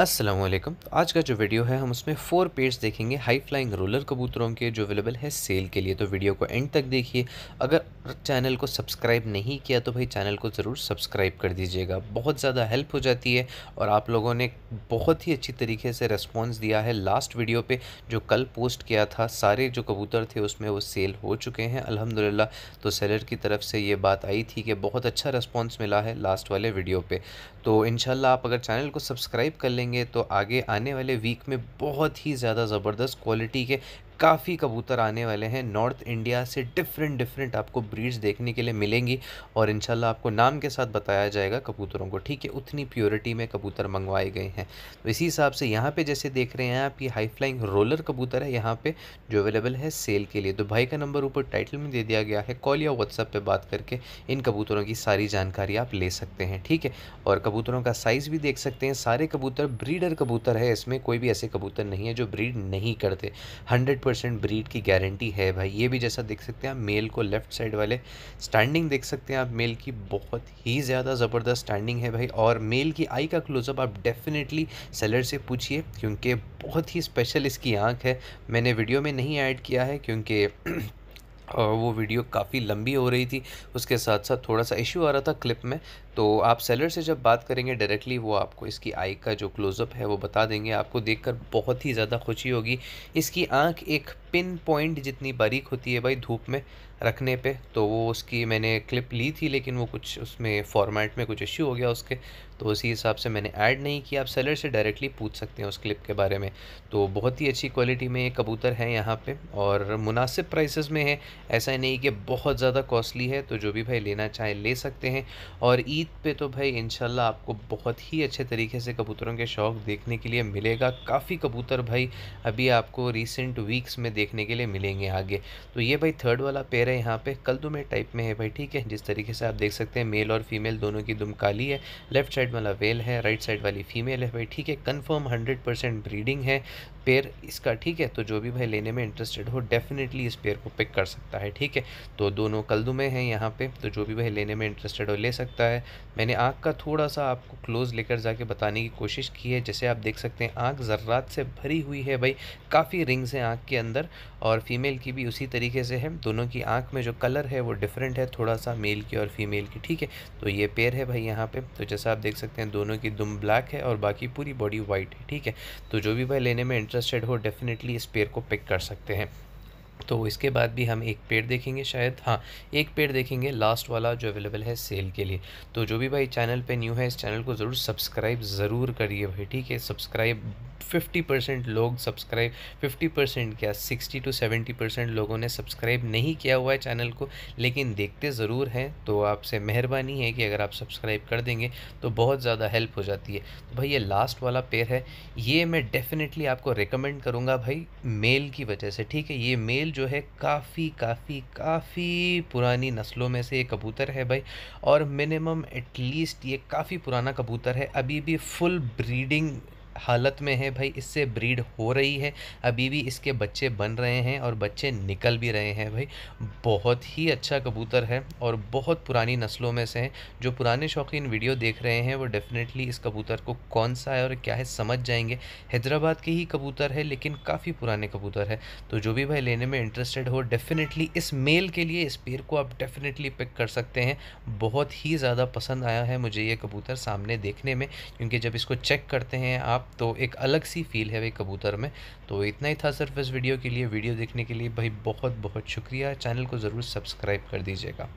असलम तो आज का जो वीडियो है हम उसमें फोर पेज देखेंगे हाई फ्लाइंग रोलर कबूतरों के जो अवेलेबल है सेल के लिए तो वीडियो को एंड तक देखिए अगर चैनल को सब्सक्राइब नहीं किया तो भाई चैनल को ज़रूर सब्सक्राइब कर दीजिएगा बहुत ज़्यादा हेल्प हो जाती है और आप लोगों ने बहुत ही अच्छी तरीके से रिस्पॉन्स दिया है लास्ट वीडियो पर जो कल पोस्ट किया था सारे जो कबूतर थे उसमें वो सेल हो चुके हैं अलहमदिल्ला तो सेलर की तरफ से ये बात आई थी कि बहुत अच्छा रिस्पॉन्स मिला है लास्ट वाले वीडियो पर तो इन आप अगर चैनल को सब्सक्राइब कर लेंगे करेंगे तो आगे आने वाले वीक में बहुत ही ज़्यादा ज़बरदस्त क्वालिटी के काफ़ी कबूतर आने वाले हैं नॉर्थ इंडिया से डिफरेंट डिफरेंट आपको ब्रीड्स देखने के लिए मिलेंगी और इनशाला आपको नाम के साथ बताया जाएगा कबूतरों को ठीक है उतनी प्योरिटी में कबूतर मंगवाए गए हैं तो इसी हिसाब से यहाँ पे जैसे देख रहे हैं आप ये हाई फ्लाइंग रोलर कबूतर है यहाँ पर जो अवेलेबल है सेल के लिए तो भाई का नंबर ऊपर टाइटल में दे दिया गया है कॉल या व्हाट्सअप पर बात करके इन कबूतरों की सारी जानकारी आप ले सकते हैं ठीक है और कबूतरों का साइज़ भी देख सकते हैं सारे कबूतर ब्रीडर कबूतर है इसमें कोई भी ऐसे कबूतर नहीं है जो ब्रीड नहीं करते हंड्रेड परसेंट ब्रीड की गारंटी है भाई ये भी जैसा देख सकते हैं आप मेल को लेफ्ट साइड वाले स्टैंडिंग देख सकते हैं आप मेल की बहुत ही ज़्यादा ज़बरदस्त स्टैंडिंग है भाई और मेल की आई का क्लोजअप आप डेफिनेटली सेलर से पूछिए क्योंकि बहुत ही स्पेशल इसकी आँख है मैंने वीडियो में नहीं ऐड किया है क्योंकि और वो वीडियो काफ़ी लंबी हो रही थी उसके साथ साथ थोड़ा सा इशू आ रहा था क्लिप में तो आप सेलर से जब बात करेंगे डायरेक्टली वो आपको इसकी आई का जो क्लोज़अप है वो बता देंगे आपको देखकर बहुत ही ज़्यादा खुशी होगी इसकी आंख एक पिन पॉइंट जितनी बारीक होती है भाई धूप में रखने पे तो वो उसकी मैंने क्लिप ली थी लेकिन वो कुछ उसमें फॉर्मेट में कुछ इश्यू हो गया उसके तो उसी हिसाब से मैंने ऐड नहीं किया आप सेलर से डायरेक्टली पूछ सकते हैं उस क्लिप के बारे में तो बहुत ही अच्छी क्वालिटी में ये कबूतर है यहाँ पे और मुनासिब प्राइसेस में है ऐसा ही नहीं कि बहुत ज़्यादा कॉस्टली है तो जो भी भाई लेना चाहे ले सकते हैं और ईद ईद पे तो भाई इनशाला आपको बहुत ही अच्छे तरीके से कबूतरों के शौक़ देखने के लिए मिलेगा काफ़ी कबूतर भाई अभी आपको रिसेंट वीक्स में देखने के लिए मिलेंगे आगे तो ये भाई थर्ड वाला पेयर है यहाँ पे कलदुमे टाइप में है भाई ठीक है जिस तरीके से आप देख सकते हैं मेल और फीमेल दोनों की दुम काली है लेफ्ट साइड वाला वेल है राइट साइड वाली फीमेल है भाई ठीक है कन्फर्म हंड्रेड ब्रीडिंग है पेयर इसका ठीक है तो जो भी भाई लेने में इंटरेस्टेड हो डेफिनेटली इस पेयर को पिक कर सकता है ठीक है तो दोनों कल्दू में हैं यहाँ पे तो जो भी भाई लेने में इंटरेस्टेड हो ले सकता है मैंने आँख का थोड़ा सा आपको क्लोज लेकर जाके बताने की कोशिश की है जैसे आप देख सकते हैं आँख ज़र्रात से भरी हुई है भाई काफ़ी रिंग्स हैं आँख के अंदर और फीमेल की भी उसी तरीके से है दोनों की आँख में जो कलर है वो डिफरेंट है थोड़ा सा मेल की और फीमेल की ठीक है तो ये पेयर है भाई यहाँ पर तो जैसा आप देख सकते हैं दोनों की दुम ब्लैक है और बाकी पूरी बॉडी वाइट है ठीक है तो जो भी भाई लेने में इंटरेस्ट इंटरेस्टेड हो डेफिनेटली इस पेड़ को पिक कर सकते हैं तो इसके बाद भी हम एक पेड़ देखेंगे शायद हाँ एक पेड़ देखेंगे लास्ट वाला जो अवेलेबल है सेल के लिए तो जो भी भाई चैनल पे न्यू है इस चैनल को ज़रूर सब्सक्राइब ज़रूर करिए भाई ठीक है सब्सक्राइब फिफ्टी परसेंट लोग सब्सक्राइब फिफ्टी परसेंट क्या सिक्सटी टू सेवेंटी परसेंट लोगों ने सब्सक्राइब नहीं किया हुआ है चैनल को लेकिन देखते ज़रूर हैं तो आपसे मेहरबानी है कि अगर आप सब्सक्राइब कर देंगे तो बहुत ज़्यादा हेल्प हो जाती है तो भाई ये लास्ट वाला पेयर है ये मैं डेफिनेटली आपको रिकमेंड करूँगा भाई मेल की वजह से ठीक है ये मेल जो है काफ़ी काफ़ी काफ़ी पुरानी नस्लों में से ये कबूतर है भाई और मिनिमम एटलीस्ट ये काफ़ी पुराना कबूतर है अभी भी फुल ब्रीडिंग हालत में है भाई इससे ब्रीड हो रही है अभी भी इसके बच्चे बन रहे हैं और बच्चे निकल भी रहे हैं भाई बहुत ही अच्छा कबूतर है और बहुत पुरानी नस्लों में से हैं जो पुराने शौकीन वीडियो देख रहे हैं वो डेफ़िनेटली इस कबूतर को कौन सा है और क्या है समझ जाएंगे हैदराबाद के ही कबूतर है लेकिन काफ़ी पुराने कबूतर है तो जो भी भाई लेने में इंटरेस्टेड हो डेफ़िनेटली इस मेल के लिए इस पेड़ को आप डेफ़िनेटली पिक कर सकते हैं बहुत ही ज़्यादा पसंद आया है मुझे ये कबूतर सामने देखने में क्योंकि जब इसको चेक करते हैं आप तो एक अलग सी फील है भाई कबूतर में तो इतना ही था सिर्फ इस वीडियो के लिए वीडियो देखने के लिए भाई बहुत बहुत शुक्रिया चैनल को ज़रूर सब्सक्राइब कर दीजिएगा